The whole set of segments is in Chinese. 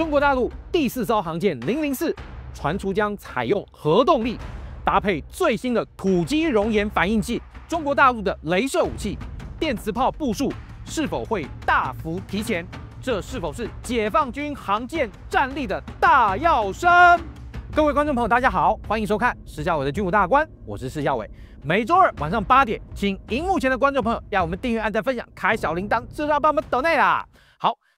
中国大陆第四艘航舰零零四传出将采用核动力，搭配最新的土基熔岩反应器。中国大陆的镭射武器、电磁炮部署是否会大幅提前？这是否是解放军航舰战力的大跃升？各位观众朋友，大家好，欢迎收看施教伟的军武大观，我是施教伟。每周二晚上八点，请荧幕前的观众朋友，让我们订阅、按赞、分享、开小铃铛，是要帮我们抖内啦。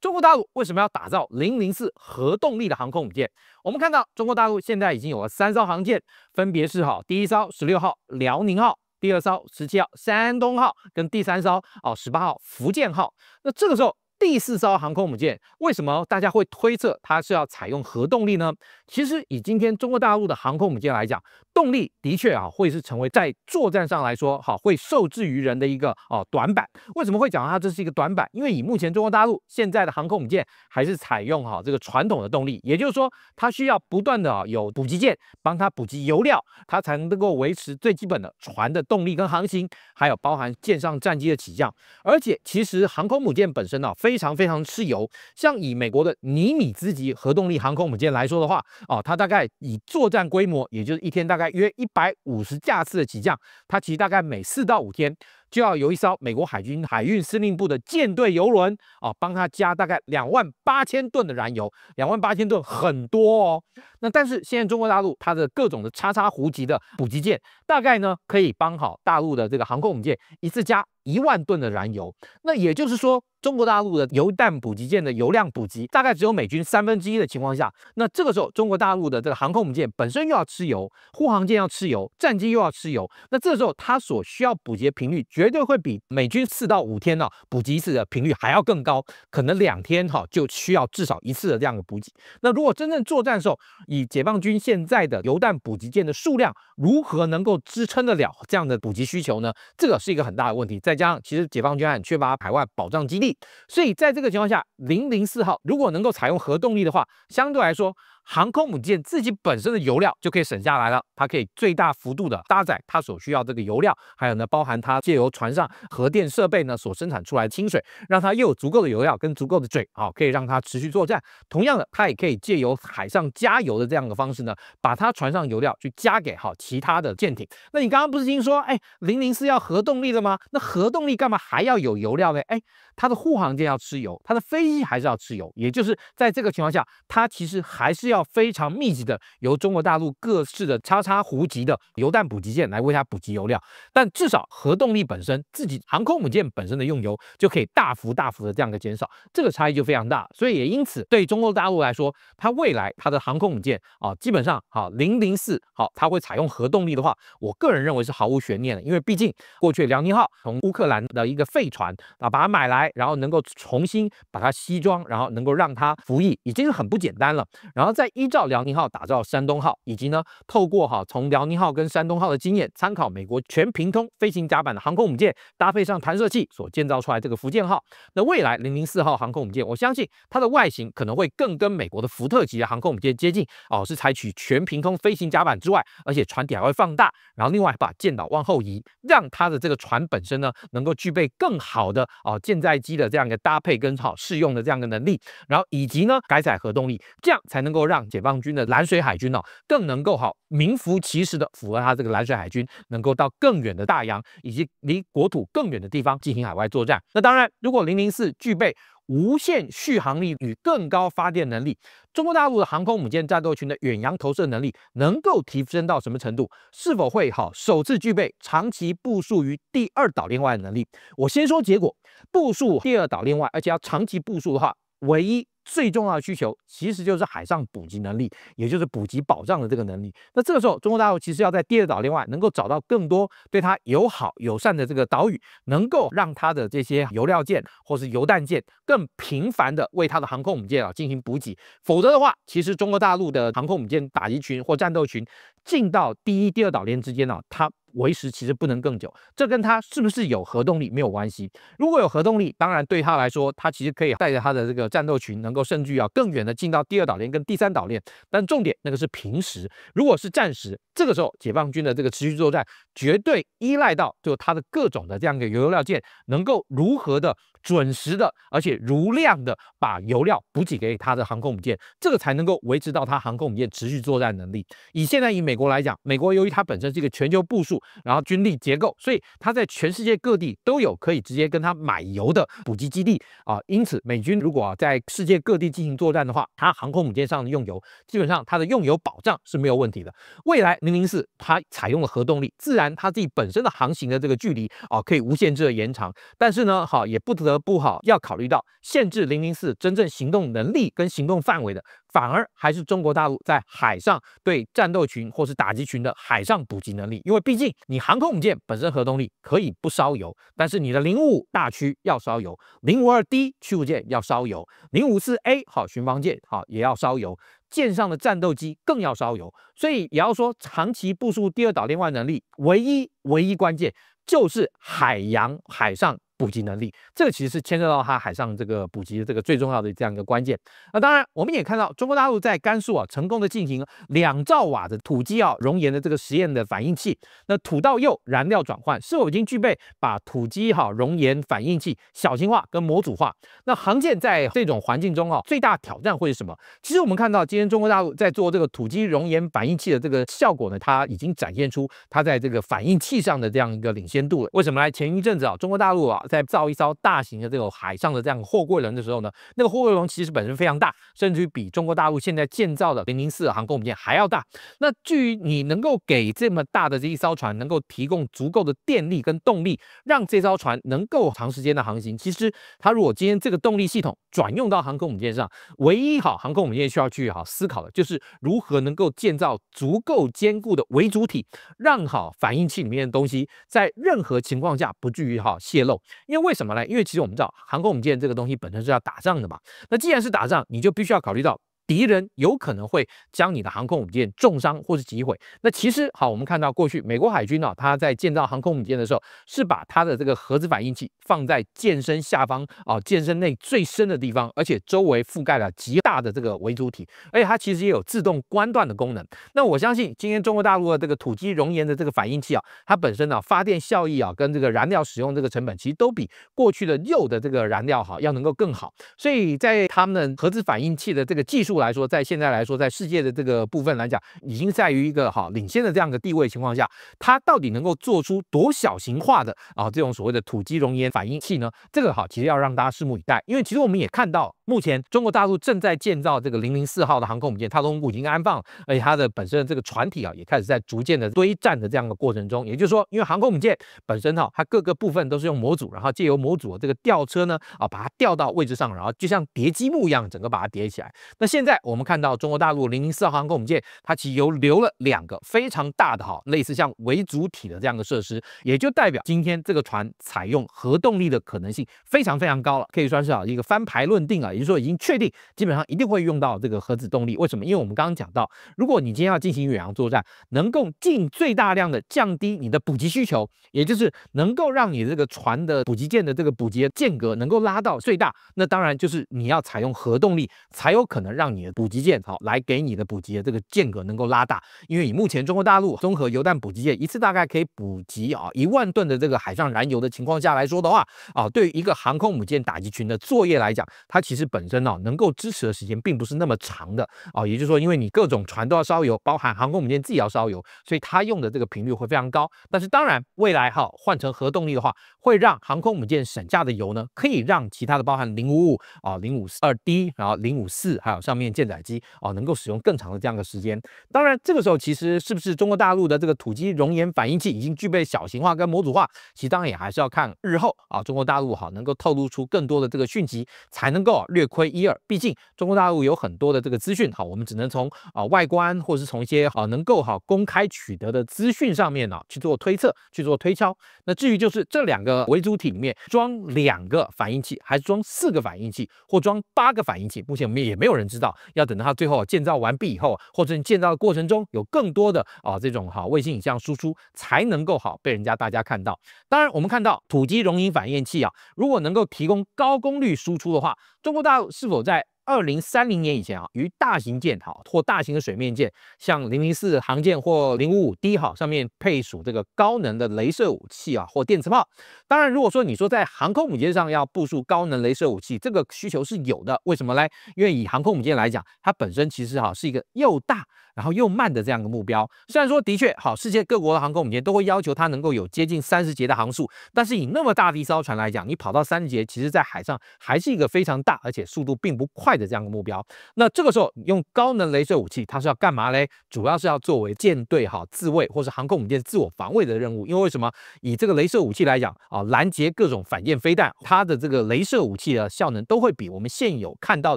中国大陆为什么要打造零零四核动力的航空母舰？我们看到中国大陆现在已经有了三艘航舰，分别是哈第一艘十六号辽宁号，第二艘十七号山东号，跟第三艘哦十八号福建号。那这个时候。第四艘航空母舰，为什么大家会推测它是要采用核动力呢？其实以今天中国大陆的航空母舰来讲，动力的确啊会是成为在作战上来说，好会受制于人的一个哦短板。为什么会讲它这是一个短板？因为以目前中国大陆现在的航空母舰还是采用哈这个传统的动力，也就是说它需要不断的啊有补给舰帮它补给油料，它才能够维持最基本的船的动力跟航行，还有包含舰上战机的起降。而且其实航空母舰本身啊非非常非常吃油。像以美国的尼米兹级核动力航空母舰来说的话，哦，它大概以作战规模，也就是一天大概约一百五十架次的起降，它其实大概每四到五天就要有一艘美国海军海运司令部的舰队油轮，啊，帮它加大概两万八千吨的燃油。两万八千吨很多哦。那但是现在中国大陆它的各种的叉叉湖级的补给舰，大概呢可以帮好大陆的这个航空母舰一次加一万吨的燃油。那也就是说。中国大陆的油弹补给舰的油量补给，大概只有美军三分之一的情况下，那这个时候中国大陆的这个航空母舰本身又要吃油，护航舰要吃油，战机又要吃油，那这时候它所需要补给频率，绝对会比美军四到五天呢补给一次的频率还要更高，可能两天哈就需要至少一次的这样的补给。那如果真正作战时候，以解放军现在的油弹补给舰的数量，如何能够支撑得了这样的补给需求呢？这个是一个很大的问题。再加上其实解放军很缺乏海外保障基地。所以，在这个情况下，零零四号如果能够采用核动力的话，相对来说。航空母舰自己本身的油料就可以省下来了，它可以最大幅度的搭载它所需要这个油料，还有呢，包含它借由船上核电设备呢所生产出来的清水，让它又有足够的油料跟足够的水啊，可以让它持续作战。同样的，它也可以借由海上加油的这样的方式呢，把它船上油料去加给好其他的舰艇。那你刚刚不是听说，哎，零零四要核动力的吗？那核动力干嘛还要有油料呢？哎，它的护航舰要吃油，它的飞机还是要吃油，也就是在这个情况下，它其实还是要。要非常密集的由中国大陆各式的“叉叉弧级”的油弹补给舰来为它补给油料，但至少核动力本身自己航空母舰本身的用油就可以大幅大幅的这样的减少，这个差异就非常大。所以也因此对中国大陆来说，它未来它的航空母舰啊，基本上好零零四好，它会采用核动力的话，我个人认为是毫无悬念的，因为毕竟过去辽宁号从乌克兰的一个废船啊把它买来，然后能够重新把它西装，然后能够让它服役，已经很不简单了，然后再。依照辽宁号打造山东号，以及呢，透过哈从辽宁号跟山东号的经验参考，美国全平通飞行甲板的航空母舰搭配上弹射器所建造出来这个福建号，那未来零零四号航空母舰，我相信它的外形可能会更跟美国的福特级的航空母舰接近哦，是采取全平通飞行甲板之外，而且船体还会放大，然后另外把舰岛往后移，让它的这个船本身呢能够具备更好的哦舰载机的这样一个搭配跟好适用的这样的能力，然后以及呢改载核动力，这样才能够让。解放军的蓝水海军呢，更能够好名副其实的符合他这个蓝水海军，能够到更远的大洋以及离国土更远的地方进行海外作战。那当然，如果零零四具备无限续航力与更高发电能力，中国大陆的航空母舰战斗群的远洋投射能力能够提升到什么程度？是否会好首次具备长期部署于第二岛链外的能力？我先说结果，部署第二岛链外，而且要长期部署的话，唯一。最重要的需求其实就是海上补给能力，也就是补给保障的这个能力。那这个时候，中国大陆其实要在第二岛链外能够找到更多对它友好友善的这个岛屿，能够让它的这些油料舰或是油弹舰更频繁的为它的航空母舰啊进行补给。否则的话，其实中国大陆的航空母舰打击群或战斗群。进到第一、第二岛链之间呢，它维持其实不能更久，这跟它是不是有核动力没有关系。如果有核动力，当然对他来说，他其实可以带着他的这个战斗群能够甚至啊更远的进到第二岛链跟第三岛链。但重点那个是平时，如果是战时，这个时候解放军的这个持续作战。绝对依赖到就它的各种的这样一个油料件能够如何的准时的，而且如量的把油料补给给它的航空母舰，这个才能够维持到它航空母舰持续作战能力。以现在以美国来讲，美国由于它本身是一个全球部署，然后军力结构，所以它在全世界各地都有可以直接跟它买油的补给基地啊。因此，美军如果在世界各地进行作战的话，它航空母舰上的用油，基本上它的用油保障是没有问题的。未来零零四它采用了核动力，自然。它自己本身的航行的这个距离啊，可以无限制的延长，但是呢，好也不得不好要考虑到限制零零四真正行动能力跟行动范围的，反而还是中国大陆在海上对战斗群或是打击群的海上补给能力。因为毕竟你航空母舰本身核动力可以不烧油，但是你的零五大驱要烧油，零五二 D 驱逐舰要烧油，零五四 A 好巡防舰好也要烧油。舰上的战斗机更要烧油，所以也要说，长期部署第二岛链外能力，唯一唯一关键就是海洋海上。补给能力，这个其实是牵涉到它海上这个补给的这个最重要的这样一个关键。那当然，我们也看到中国大陆在甘肃啊，成功的进行两兆瓦的土基啊熔岩的这个实验的反应器。那土到铀燃料转换是否已经具备把土基哈熔岩反应器小型化跟模组化？那航舰在这种环境中啊，最大挑战会是什么？其实我们看到今天中国大陆在做这个土基熔岩反应器的这个效果呢，它已经展现出它在这个反应器上的这样一个领先度了。为什么来？前一阵子啊，中国大陆啊。在造一艘大型的这种海上的这样货柜轮的时候呢，那个货柜轮其实本身非常大，甚至于比中国大陆现在建造的零零四航空母舰还要大。那至于你能够给这么大的这一艘船能够提供足够的电力跟动力，让这艘船能够长时间的航行，其实它如果今天这个动力系统转用到航空母舰上，唯一好航空母舰需要去好思考的就是如何能够建造足够坚固的为主体，让好反应器里面的东西在任何情况下不至于好泄漏。因为为什么呢？因为其实我们知道航空母舰这个东西本身是要打仗的嘛。那既然是打仗，你就必须要考虑到。敌人有可能会将你的航空母舰重伤或是击毁。那其实好，我们看到过去美国海军呢，它在建造航空母舰的时候，是把它的这个核子反应器放在舰身下方啊，舰身内最深的地方，而且周围覆盖了极大的这个围阻体，而且它其实也有自动关断的功能。那我相信今天中国大陆的这个土基熔岩的这个反应器啊，它本身呢发电效益啊，跟这个燃料使用这个成本，其实都比过去的铀的这个燃料哈要能够更好。所以在他们核子反应器的这个技术。来说，在现在来说，在世界的这个部分来讲，已经在于一个哈领先的这样的地位情况下，它到底能够做出多小型化的啊这种所谓的土基熔岩反应器呢？这个哈其实要让大家拭目以待，因为其实我们也看到。目前中国大陆正在建造这个零零四号的航空母舰，它的已经安放了，而且它的本身的这个船体啊也开始在逐渐的堆栈的这样的过程中。也就是说，因为航空母舰本身哈，它各个部分都是用模组，然后借由模组的这个吊车呢啊把它吊到位置上，然后就像叠积木一样，整个把它叠起来。那现在我们看到中国大陆零零四号航空母舰，它其由留了两个非常大的哈，类似像为主体的这样的设施，也就代表今天这个船采用核动力的可能性非常非常高了，可以算是啊一个翻牌论定啊。比如说已经确定，基本上一定会用到这个核子动力。为什么？因为我们刚刚讲到，如果你今天要进行远洋作战，能够尽最大量的降低你的补给需求，也就是能够让你这个船的补给舰的这个补给间隔能够拉到最大，那当然就是你要采用核动力，才有可能让你的补给舰好来给你的补给的这个间隔能够拉大。因为以目前中国大陆综合油弹补给舰一次大概可以补给啊一万吨的这个海上燃油的情况下来说的话，啊，对于一个航空母舰打击群的作业来讲，它其实。本身哦，能够支持的时间并不是那么长的啊，也就是说，因为你各种船都要烧油，包含航空母舰自己要烧油，所以它用的这个频率会非常高。但是当然，未来哈换成核动力的话，会让航空母舰省下的油呢，可以让其他的包含零五五啊、零五二 D，然后零五四，还有上面舰载机啊，能够使用更长的这样的时间。当然，这个时候其实是不是中国大陆的这个土基熔岩反应器已经具备小型化跟模组化，其当然也还是要看日后啊，中国大陆哈能够透露出更多的这个讯息，才能够。略亏一二，毕竟中国大陆有很多的这个资讯，好，我们只能从啊外观，或者是从一些啊能够好公开取得的资讯上面呢去做推测，去做推敲。那至于就是这两个核主体里面装两个反应器，还是装四个反应器，或装八个反应器，目前我们也没有人知道，要等到它最后建造完毕以后，或者你建造的过程中有更多的啊这种哈卫星影像输出，才能够好被人家大家看到。当然，我们看到土基熔银反应器啊，如果能够提供高功率输出的话，中国大。是否在？二零三零年以前啊，于大型舰哈或大型的水面舰，像零零四航舰或零五五 D 好上面配属这个高能的镭射武器啊或电磁炮。当然，如果说你说在航空母舰上要部署高能镭射武器，这个需求是有的。为什么嘞？因为以航空母舰来讲，它本身其实哈是一个又大然后又慢的这样一个目标。虽然说的确好，世界各国的航空母舰都会要求它能够有接近三十节的航速，但是以那么大的一艘船来讲，你跑到三十节，其实在海上还是一个非常大而且速度并不快。的这样的目标，那这个时候用高能镭射武器，它是要干嘛嘞？主要是要作为舰队哈自卫，或是航空母舰自我防卫的任务。因为为什么以这个镭射武器来讲啊，拦截各种反舰飞弹，它的这个镭射武器的效能都会比我们现有看到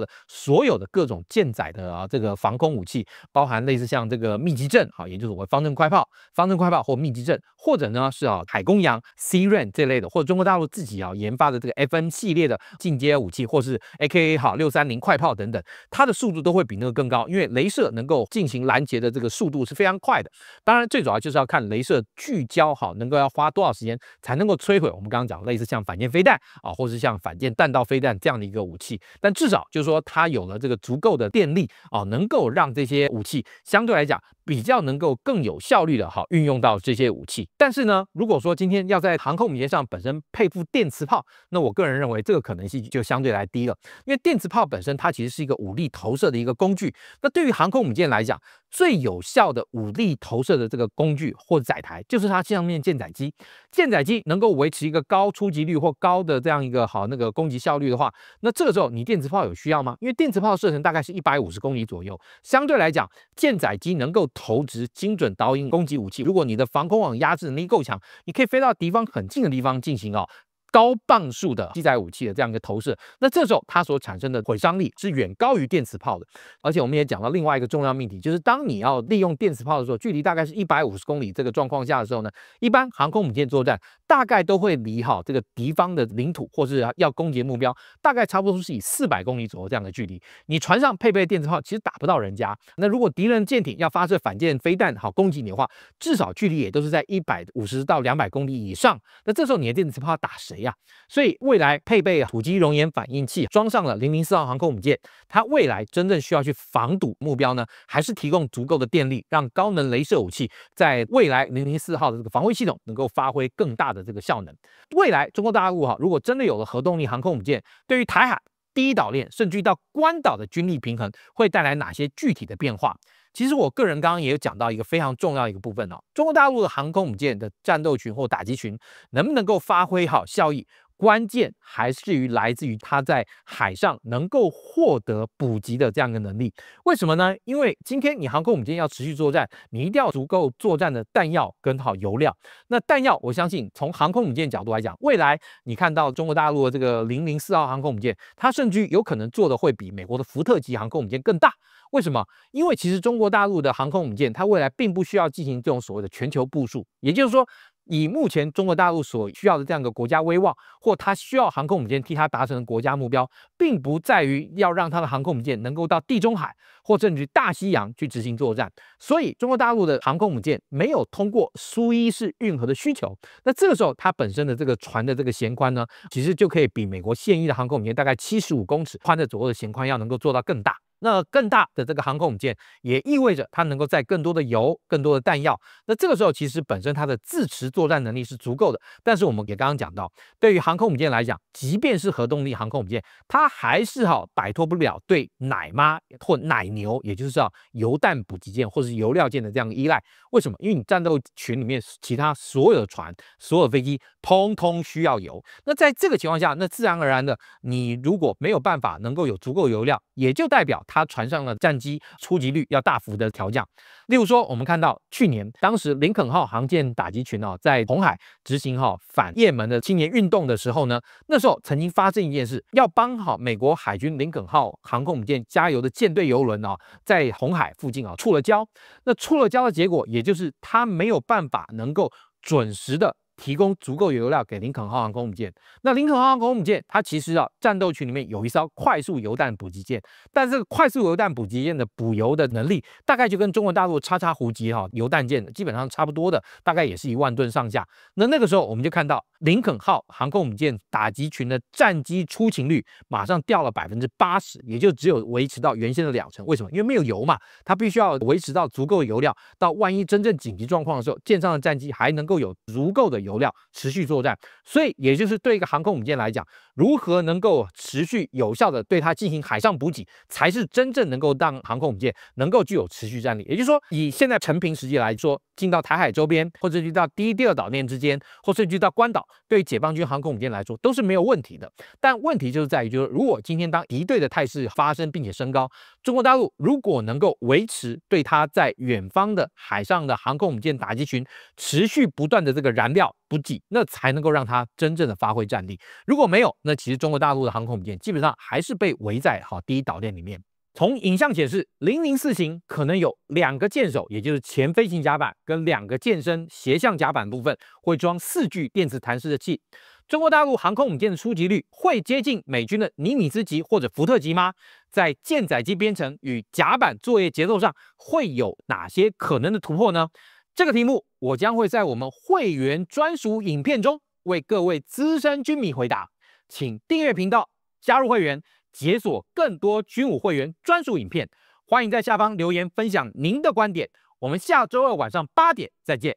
的所有的各种舰载的啊这个防空武器，包含类似像这个密集阵哈，也就是我们方阵快炮、方阵快炮或密集阵，或者呢是啊海公洋 C r a n 这类的，或者中国大陆自己要研发的这个 FM 系列的进阶武器，或是 AKA 好六三零快快炮等等，它的速度都会比那个更高，因为镭射能够进行拦截的这个速度是非常快的。当然，最主要就是要看镭射聚焦好，能够要花多少时间才能够摧毁。我们刚刚讲类似像反舰飞弹啊，或是像反舰弹道飞弹这样的一个武器，但至少就是说它有了这个足够的电力啊，能够让这些武器相对来讲。比较能够更有效率的，好运用到这些武器。但是呢，如果说今天要在航空母舰上本身配附电磁炮，那我个人认为这个可能性就相对来低了，因为电磁炮本身它其实是一个武力投射的一个工具。那对于航空母舰来讲，最有效的武力投射的这个工具或者载台，就是它上面舰载机。舰载机能够维持一个高出击率或高的这样一个好那个攻击效率的话，那这个时候你电磁炮有需要吗？因为电磁炮射程大概是一百五十公里左右，相对来讲，舰载机能够投掷精准导引攻击武器。如果你的防空网压制能力够强，你可以飞到敌方很近的地方进行啊。高磅数的机载武器的这样一个投射，那这时候它所产生的毁伤力是远高于电磁炮的。而且我们也讲到另外一个重要命题，就是当你要利用电磁炮的时候，距离大概是一百五十公里这个状况下的时候呢，一般航空母舰作战大概都会离好这个敌方的领土或是要攻击目标，大概差不多是以四百公里左右这样的距离。你船上配备电磁炮其实打不到人家。那如果敌人舰艇要发射反舰飞弹好攻击你的话，至少距离也都是在一百五十到两百公里以上。那这时候你的电磁炮打谁？呀，所以未来配备啊，钍基熔岩反应器装上了零零四号航空母舰，它未来真正需要去防堵目标呢，还是提供足够的电力，让高能镭射武器在未来零零四号的这个防卫系统能够发挥更大的这个效能。未来中国大陆哈，如果真的有了核动力航空母舰，对于台海第一岛链甚至于到关岛的军力平衡会带来哪些具体的变化？其实我个人刚刚也有讲到一个非常重要一个部分哦，中国大陆的航空母舰的战斗群或打击群能不能够发挥好效益？关键还是于来自于它在海上能够获得补给的这样个能力。为什么呢？因为今天你航空母舰要持续作战，你一定要足够作战的弹药跟好油料。那弹药，我相信从航空母舰角度来讲，未来你看到中国大陆的这个零零四号航空母舰，它甚至有可能做的会比美国的福特级航空母舰更大。为什么？因为其实中国大陆的航空母舰，它未来并不需要进行这种所谓的全球部署，也就是说。以目前中国大陆所需要的这样一个国家威望，或他需要航空母舰替他达成的国家目标，并不在于要让他的航空母舰能够到地中海或甚至大西洋去执行作战。所以，中国大陆的航空母舰没有通过苏伊士运河的需求，那这个时候它本身的这个船的这个舷宽呢，其实就可以比美国现役的航空母舰大概七十五公尺宽的左右的舷宽要能够做到更大。那更大的这个航空母舰，也意味着它能够在更多的油、更多的弹药。那这个时候，其实本身它的自持作战能力是足够的。但是我们也刚刚讲到，对于航空母舰来讲，即便是核动力航空母舰，它还是哈摆脱不了对奶妈或奶牛，也就是叫油弹补给舰或者是油料舰的这样依赖。为什么？因为你战斗群里面其他所有的船、所有飞机通通需要油。那在这个情况下，那自然而然的，你如果没有办法能够有足够油量，也就代表。它船上的战机出击率要大幅的调降。例如说，我们看到去年当时林肯号航舰打击群哦，在红海执行哈反也门的青年运动的时候呢，那时候曾经发生一件事，要帮好美国海军林肯号航空母舰加油的舰队油轮啊，在红海附近啊触了礁。那触了礁的结果，也就是它没有办法能够准时的。提供足够油料给林肯号航空母舰。那林肯号航空母舰它其实啊，战斗群里面有一艘快速油弹补给舰，但这个快速油弹补给舰的补油的能力大概就跟中国大陆叉叉湖级哈油弹舰基本上差不多的，大概也是一万吨上下。那那个时候我们就看到林肯号航空母舰打击群的战机出勤率马上掉了百分之八十，也就只有维持到原先的两成。为什么？因为没有油嘛，它必须要维持到足够油料，到万一真正紧急状况的时候，舰上的战机还能够有足够的。油料持续作战，所以也就是对一个航空母舰来讲，如何能够持续有效的对它进行海上补给，才是真正能够让航空母舰能够具有持续战力。也就是说，以现在陈平实际来说，进到台海周边，或者就到第一、第二岛链之间，或是就到关岛，对于解放军航空母舰来说都是没有问题的。但问题就是在于，就是如果今天当敌对的态势发生并且升高，中国大陆如果能够维持对它在远方的海上的航空母舰打击群持续不断的这个燃料，补给，那才能够让它真正的发挥战力。如果没有，那其实中国大陆的航空母舰基本上还是被围在好第一岛链里面。从影像显示，零零四型可能有两个舰首，也就是前飞行甲板，跟两个舰身斜向甲板部分会装四具电磁弹射器。中国大陆航空母舰的出击率会接近美军的尼米兹级或者福特级吗？在舰载机编程与甲板作业节奏上会有哪些可能的突破呢？这个题目，我将会在我们会员专属影片中为各位资深军迷回答，请订阅频道，加入会员，解锁更多军武会员专属影片。欢迎在下方留言分享您的观点，我们下周二晚上八点再见。